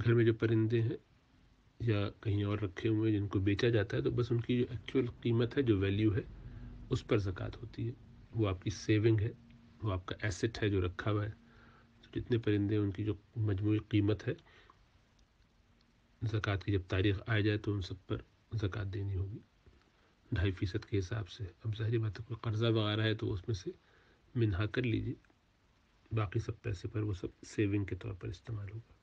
घर में जो परिंदे हैं या कहीं और रखे हुए हैं जिनको बेचा जाता है तो बस उनकी जो एक्चुअल कीमत है जो वैल्यू है उस पर ज़क़़त होती है वो आपकी सेविंग है वो आपका एसेट है जो रखा हुआ है तो जितने परिंदे हैं उनकी जो मजमू कीमत है ज़क़़त की जब तारीख आ जाए तो उन सब पर ज़क़़त देनी होगी ढाई फ़ीसद के हिसाब से अब ज़ाहिर बात है कोई कर्ज़ा वगैरह है तो उसमें से मिनहा कर लीजिए बाकी सब पैसे पर वो सब सेविंग के तौर पर इस्तेमाल होगा